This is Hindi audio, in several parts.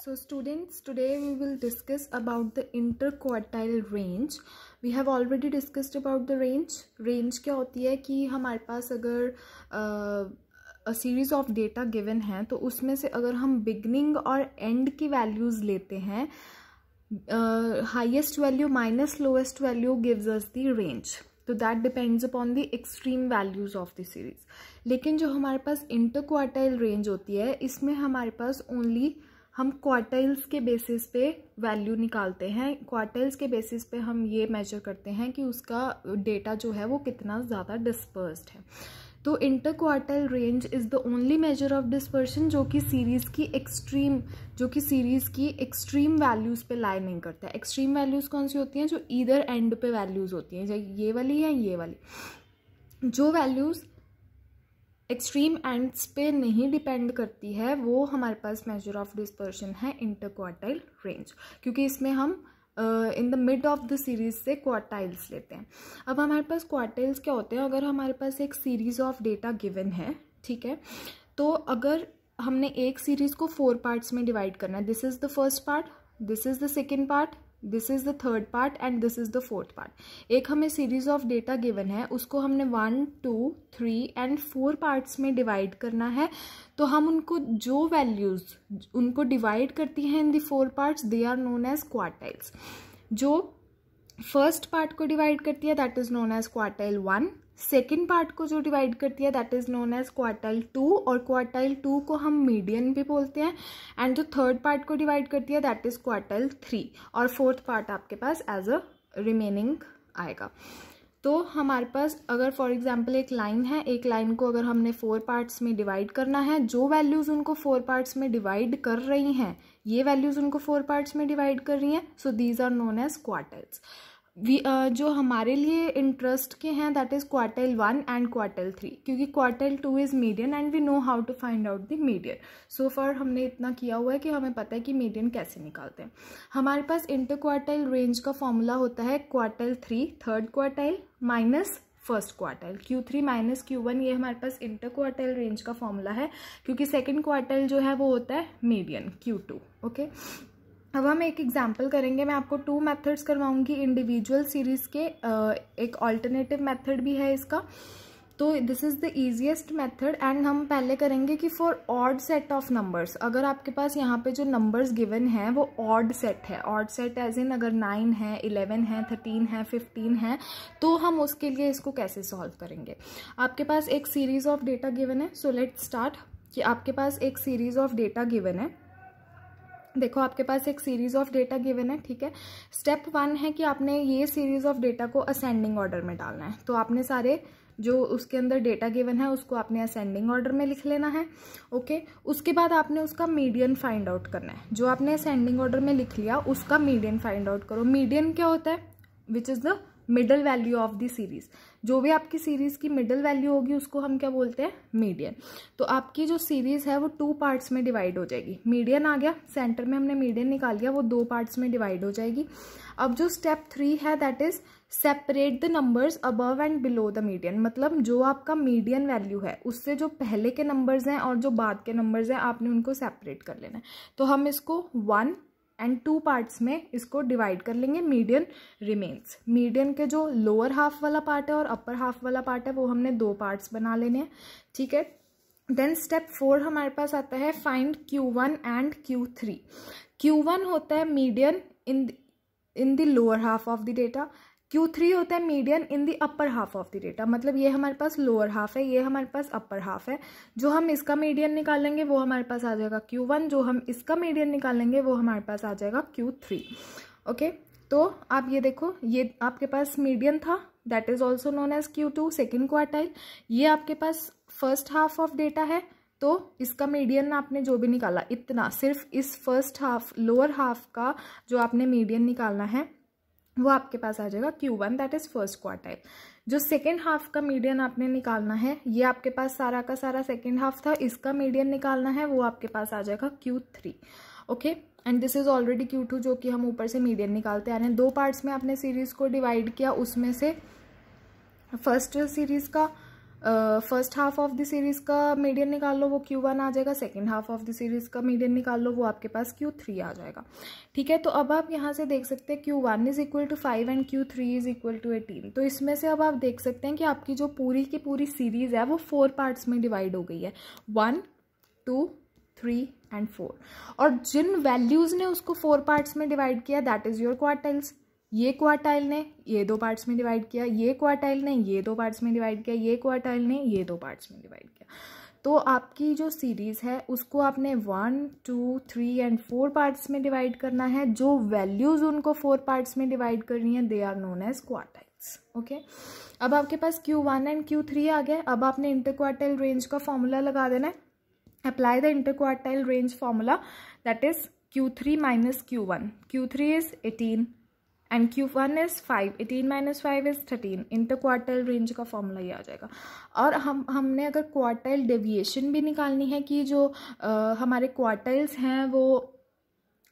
So students, today we will discuss about the interquartile range. We have already discussed about the range. Range kya hoti क्या होती है कि हमारे a series of data given hai to usme se agar hum beginning aur end ki values lete hain uh, highest value minus lowest value gives us the range तो that depends upon the extreme values of the series लेकिन जो हमारे पास इंटर क्वार्टाइल रेंज होती है इसमें हमारे पास ओनली हम क्वार्टाइल्स के बेसिस पे वैल्यू निकालते हैं क्वार्टाइल्स के बेसिस पे हम ये मेजर करते हैं कि उसका डेटा जो है वो कितना ज़्यादा डिस्पर्स्ड है तो inter quartile range is the only measure of dispersion जो कि सीरीज़ की एक्सट्रीम जो कि सीरीज़ की एक्सट्रीम वैल्यूज़ पे लाई नहीं करता है एक्सट्रीम वैल्यूज़ कौन सी होती हैं जो ईधर एंड पे वैल्यूज़ होती हैं जैसे ये वाली या ये वाली जो वैल्यूज़ एक्सट्रीम एंड्स पे नहीं डिपेंड करती है वो हमारे पास मेजर ऑफ डिस्पर्शन है इंटरक्वार्टाइल रेंज क्योंकि इसमें हम in the mid of the series से क्वार्टाइल्स लेते हैं अब हमारे पास क्वार्टाइल्स क्या होते हैं अगर हमारे पास एक सीरीज ऑफ डेटा गिवन है ठीक है तो अगर हमने एक सीरीज को फोर पार्ट्स में डिवाइड करना है this is the first part this is the second part this is the third part and this is the fourth part एक हमें सीरीज ऑफ डेटा गिवन है उसको हमने one two three and four parts में डिवाइड करना है तो हम उनको जो वैल्यूज़ उनको डिवाइड करती हैं in the four parts they are known as quartiles जो फर्स्ट पार्ट को डिवाइड करती है that is known as quartile one second part को जो डिवाइड करती है that is known as quartile two और क्वार्टाइल टू को हम मीडियन भी बोलते हैं एंड जो थर्ड पार्ट को डिवाइड करती है दैट इज़ क्वार्टाइल थ्री और फोर्थ पार्ट आपके पास एज अ रिमेनिंग आएगा तो हमारे पास अगर फॉर एग्जाम्पल एक लाइन है एक लाइन को अगर हमने फोर पार्ट्स में डिवाइड करना है जो वैल्यूज़ उनको फोर पार्ट्स में डिवाइड कर रही हैं ये वैल्यूज़ उनको फोर पार्ट्स में डिवाइड कर रही हैं so these are known as quartiles we uh, जो हमारे लिए इंटरेस्ट के हैं that is quartile one and quartile three क्योंकि quartile two is median and we know how to find out the median so far हमने इतना किया हुआ है कि हमें पता है कि मीडियन कैसे निकालते हैं हमारे पास इंटर क्वार्टल रेंज का फॉर्मूला होता है quartile three third quartile minus first quartile Q three minus Q one ये हमारे पास इंटर क्वार्टल रेंज का फॉर्मूला है क्योंकि सेकेंड क्वार्टल जो है वो होता है मीडियन क्यू टू ओके अब हम एक एग्जाम्पल करेंगे मैं आपको टू मेथड्स करवाऊंगी इंडिविजुअल सीरीज़ के एक ऑल्टरनेटिव मेथड भी है इसका तो this is the easiest method and हम पहले करेंगे कि for odd set of numbers अगर आपके पास यहाँ पे जो नंबर्स गिवन हैं वो ऑड सेट है ऑड सेट एज इन अगर नाइन है इलेवन है थर्टीन है फिफ्टीन है तो हम उसके लिए इसको कैसे सॉल्व करेंगे आपके पास एक सीरीज़ ऑफ डेटा गिवन है सो लेट स्टार्ट कि आपके पास एक सीरीज़ ऑफ डेटा गिवन है देखो आपके पास एक सीरीज ऑफ डेटा गिवन है ठीक है स्टेप वन है कि आपने ये सीरीज ऑफ डेटा को असेंडिंग ऑर्डर में डालना है तो आपने सारे जो उसके अंदर डेटा गिवन है उसको आपने असेंडिंग ऑर्डर में लिख लेना है ओके उसके बाद आपने उसका मीडियन फाइंड आउट करना है जो आपने असेंडिंग ऑर्डर में लिख लिया उसका मीडियन फाइंड आउट करो मीडियन क्या होता है which is the middle value of the series जो भी आपकी सीरीज की मिडल वैल्यू होगी उसको हम क्या बोलते हैं मीडियन तो आपकी जो सीरीज है वो टू पार्ट्स में डिवाइड हो जाएगी मीडियन आ गया सेंटर में हमने मीडियन निकाल लिया वो दो पार्ट्स में डिवाइड हो जाएगी अब जो स्टेप थ्री है that is separate the numbers above and below the median मतलब जो आपका मीडियन वैल्यू है उससे जो पहले के नंबर्स हैं और जो बाद के नंबर्स हैं आपने उनको सेपरेट कर लेना है तो हम इसको वन एंड टू पार्ट्स में इसको डिवाइड कर लेंगे मीडियन रिमेन्स मीडियन के जो लोअर हाफ वाला पार्ट है और अपर हाफ वाला पार्ट है वो हमने दो पार्ट्स बना लेने हैं ठीक है देन स्टेप फोर हमारे पास आता है find Q one and Q three Q one होता है median in in the lower half of the data Q three होता है median in the upper half of the data मतलब ये हमारे पास लोअर हाफ है ये हमारे पास अपर हाफ है जो हम इसका मीडियन निकालेंगे वो हमारे पास आ जाएगा क्यू वन जो हम इसका मीडियन निकालेंगे वो हमारे पास आ जाएगा क्यू थ्री ओके तो आप ये देखो ये आपके पास मीडियन था that is also known as Q two second quartile ये आपके पास फर्स्ट हाफ ऑफ डेटा है तो इसका मीडियन आपने जो भी निकाला इतना सिर्फ इस फर्स्ट हाफ लोअर हाफ का जो आपने मीडियन निकालना है वो आपके पास आ जाएगा Q one that is first quartile जो सेकेंड हाफ का मीडियन आपने निकालना है ये आपके पास सारा का सारा सेकेंड हाफ था इसका मीडियन निकालना है वो आपके पास आ जाएगा Q three okay and this is already Q two जो कि हम ऊपर से मीडियन निकालते आ रहे हैं दो पार्ट्स में आपने सीरीज़ को डिवाइड किया उसमें से फर्स्ट सीरीज़ का first half of the series का मीडियन निकाल लो वो क्यू वन आ जाएगा second half of the series का मीडियन निकाल लो वो आपके पास क्यू थ्री आ जाएगा ठीक है तो अब आप यहाँ से देख सकते हैं Q one is equal to five and Q three is equal to eighteen तो इसमें से अब आप देख सकते हैं कि आपकी जो पूरी की पूरी सीरीज़ है वो फोर पार्ट्स में डिवाइड हो गई है one two three and four और जिन वैल्यूज़ ने उसको फोर पार्ट्स में डिवाइड किया दैट इज़ योर क्वार्टल्स ये क्वार्टाइल ने ये दो पार्ट्स में डिवाइड किया ये क्वार्टाइल ने ये दो पार्ट्स में डिवाइड किया ये क्वार्टाइल ने ये दो पार्ट्स में डिवाइड किया तो आपकी जो सीरीज़ है उसको आपने one two three and four parts में डिवाइड करना है जो वैल्यूज़ उनको फोर पार्ट्स में डिवाइड करनी है they are known as quartiles okay अब आपके पास Q one and Q three आ गया अब आपने इंटर क्वार्टाइल रेंज का फॉर्मूला लगा देना है apply the inter quartile range formula that is Q three minus Q one Q three is eighteen and Q one is five eighteen minus five is thirteen inter quartile range का फॉर्मूला ही आ जाएगा और हम हमने अगर क्वार्टल डेविएशन भी निकालनी है कि जो आ, हमारे क्वार्टल्स हैं वो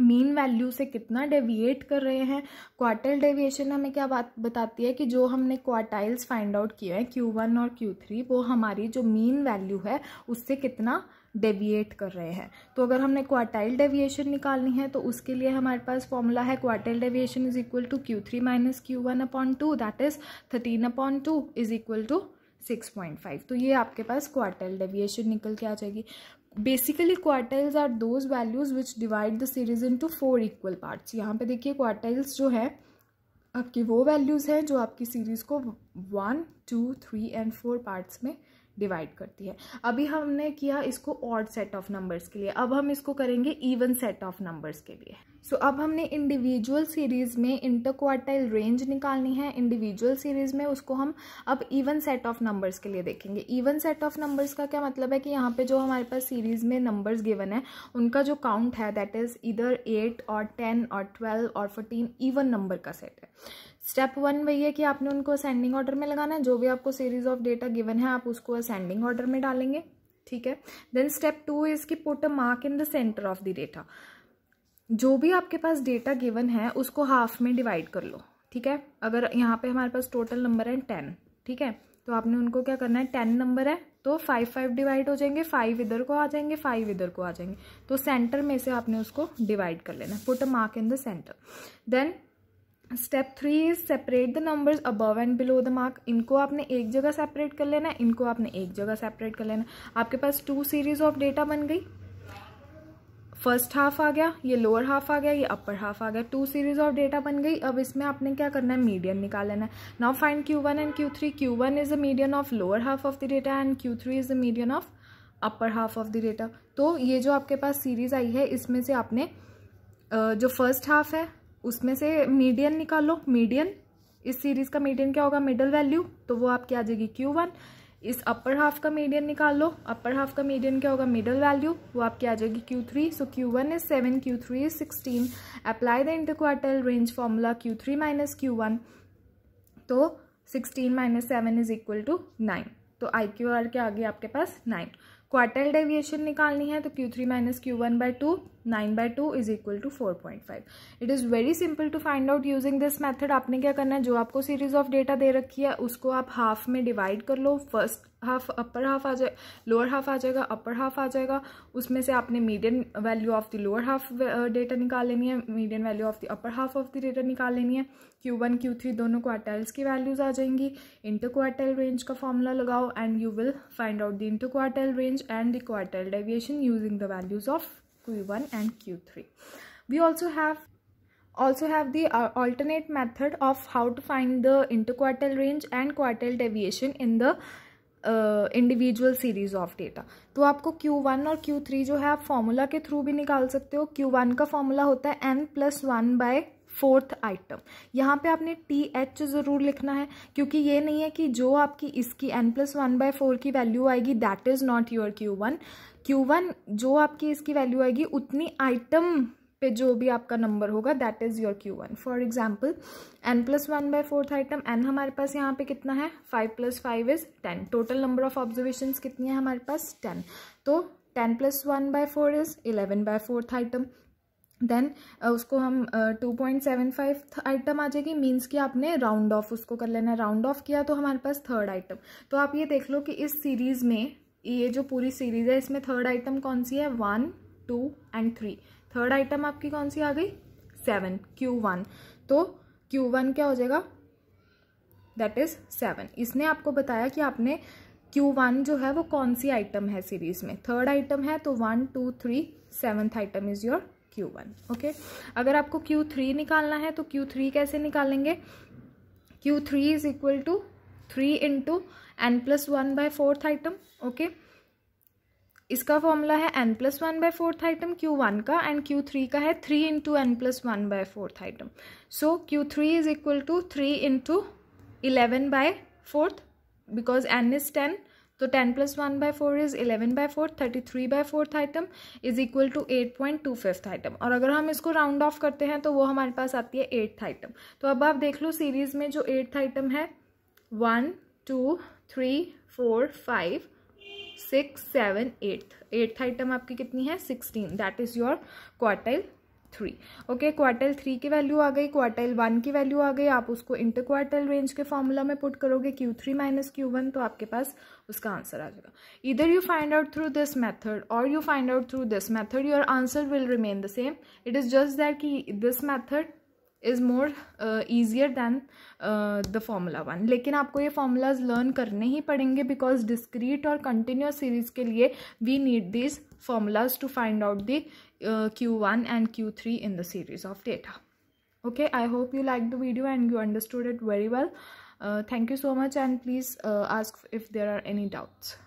मीन वैल्यू से कितना डेविएट कर रहे हैं क्वार्टल डेविएशन हमें क्या बात बताती है कि जो हमने क्वार्टाइल्स फाइंड आउट किए हैं क्यू वन और क्यू थ्री वो हमारी जो मीन वैल्यू है उससे कितना डेविएट कर रहे हैं तो अगर हमने क्वार्टाइल डेविएशन निकालनी है तो उसके लिए हमारे पास फॉर्मूला है quartile deviation is equal to Q three minus Q one upon two that is thirteen upon two is equal to six point five तो ये आपके पास क्वार्टाइल डेविएशन निकल के आ जाएगी basically quartiles are those values which divide the series into four equal parts यहाँ पे देखिए क्वार्टाइल्स जो है आपकी वो वैल्यूज़ हैं जो आपकी सीरीज़ को one two three and four parts में डिवाइड करती है अभी हमने किया इसको ऑड सेट ऑफ नंबर्स के लिए अब हम इसको करेंगे इवन सेट ऑफ नंबर्स के लिए सो so, अब हमने इंडिविजुअल सीरीज़ में इंटरक्वार्टाइल रेंज निकालनी है इंडिविजुअल सीरीज़ में उसको हम अब इवन सेट ऑफ नंबर्स के लिए देखेंगे इवन सेट ऑफ नंबर्स का क्या मतलब है कि यहाँ पे जो हमारे पास सीरीज़ में नंबर्स गिवन है उनका जो काउंट है दैट इज़ इधर एट और टेन और ट्वेल्व और फोर्टीन ईवन नंबर का सेट है स्टेप वन वही है कि आपने उनको असेंडिंग ऑर्डर में लगाना है जो भी आपको सीरीज ऑफ डेटा गिवन है आप उसको असेंडिंग ऑर्डर में डालेंगे ठीक है देन स्टेप टू इज की put a mark in the centre of the data जो भी आपके पास डेटा गिवन है उसको हाफ में डिवाइड कर लो ठीक है अगर यहाँ पे हमारे पास टोटल नंबर है टेन ठीक है तो आपने उनको क्या करना है टेन नंबर है तो फाइव फाइव डिवाइड हो जाएंगे फाइव इधर को आ जाएंगे फाइव इधर को आ जाएंगे तो सेंटर में से आपने उसको डिवाइड कर लेना है put a mark in the centre then step three is separate the numbers above and below the mark इनको आपने एक जगह सेपरेट कर लेना है इनको आपने एक जगह सेपरेट कर लेना आपके पास टू सीरीज ऑफ डेटा बन गई फर्स्ट हाफ आ गया ये लोअर हाफ आ गया ये अपर हाफ आ गया टू सीरीज ऑफ डेटा बन गई अब इसमें आपने क्या करना है मीडियम निकाल लेना है now find Q one and Q three Q one is a medium of lower half of the data and Q three is the medium of upper half of the data तो ये जो आपके पास सीरीज आई है इसमें से आपने जो फर्स्ट हाफ है उसमें से मीडियन निकालो मीडियन इस सीरीज़ का मीडियन क्या होगा मिडल वैल्यू तो वो आपकी आ जाएगी क्यू वन इस अपर हाफ का मीडियन निकाल लो अपर हाफ का मीडियन क्या होगा मिडल वैल्यू वो आपकी आ जाएगी Q three so Q one is seven Q three is sixteen apply the interquartile range formula Q three minus Q one तो sixteen minus seven is equal to nine तो आई क्यू आर के आगे आपके पास नाइन क्वार्टल डेविएशन निकालनी है तो Q three minus Q one by two nine by two is equal to four point five it is very simple to find out using this method आपने क्या करना है जो आपको सीरीज ऑफ डेटा दे रखी है उसको आप हाफ में डिवाइड कर लो फर्स्ट हाफ अपर हाफ आ जाए लोअर हाफ आ जाएगा अपर हाफ आ जाएगा उसमें से आपने median value of the lower half data निकाल लेनी है median value of the upper half of the data निकाल लेनी है क्यू वन क्यू थ्री दोनों क्वार्टाइल्स की वैल्यूज़ आ जाएंगी इंटर क्वार्टाइल रेंज का फॉर्मूला लगाओ and you will find out the inter quartile range and the quartile deviation using the values of Q one and Q three we have have also have the uh, alternate method of how to find the interquartile range and quartile deviation in the individual series of data तो आपको Q1 और Q3 जो है आप फॉर्मूला के थ्रू भी निकाल सकते हो Q1 का फॉर्मूला होता है n plus one by fourth item यहाँ पे आपने टी एच ज़रूर लिखना है क्योंकि ये नहीं है कि जो आपकी इसकी n plus one by four की वैल्यू आएगी that is not your Q one Q one जो आपकी इसकी वैल्यू आएगी उतनी आइटम पे जो भी आपका नंबर होगा that is your Q one for example n plus one by fourth item n हमारे पास यहाँ पे कितना है five plus five is ten total number of observation कितनी है हमारे पास टेन तो ten plus one by four is eleven by fourth item then उसको हम two point seven five item आ जाएगी मीन्स कि आपने राउंड ऑफ उसको कर लेना है राउंड ऑफ किया तो हमारे पास थर्ड आइटम तो आप ये देख लो कि इस सीरीज़ में ये जो पूरी सीरीज़ है इसमें थर्ड आइटम कौन सी है one two and three third item आपकी कौन सी आ गई सेवन क्यू वन तो क्यू वन क्या हो जाएगा दैट इज सेवन इसने आपको बताया कि आपने क्यू वन जो है वो कौन सी आइटम है सीरीज में थर्ड आइटम है तो one two three seventh item is your Q one okay अगर आपको क्यू थ्री निकालना है तो क्यू थ्री कैसे निकालेंगे Q three is equal to three into n plus one by fourth item okay इसका फॉर्मूला है n plus one by fourth item Q one का एंड क्यू थ्री का है three into n plus one by fourth item so Q three is equal to three into eleven by fourth because n is ten तो ten plus one by four is eleven by fourth thirty three by fourth item is equal to eight point two fifth item और अगर हम इसको राउंड ऑफ करते हैं तो वो हमारे पास आती है एट्थ आइटम तो अब आप देख लो सीरीज में जो एट्थ आइटम है one two three four five six seven eighth eighth item आपकी कितनी है sixteen that is your quartile three okay quartile three की वैल्यू आ गई क्वार्टल वन की वैल्यू आ गई आप उसको इंटर क्वार्टल रेंज के फॉर्मूला में पुट करोगे Q three minus Q one तो आपके पास उसका आंसर आ जाएगा इधर you find out through this method और you find out through this method your answer will remain the same it is just that कि this method is more easier than the formula one लेकिन आपको ये फॉर्मूलाज लर्न करने ही पड़ेंगे बिकॉज डिस्क्रीट और कंटिन्यूस सीरीज के लिए we need this formulas to find out the Q one and Q three in the series of data okay I hope you like the video and you understood it very well thank you so much and please ask if there are any doubts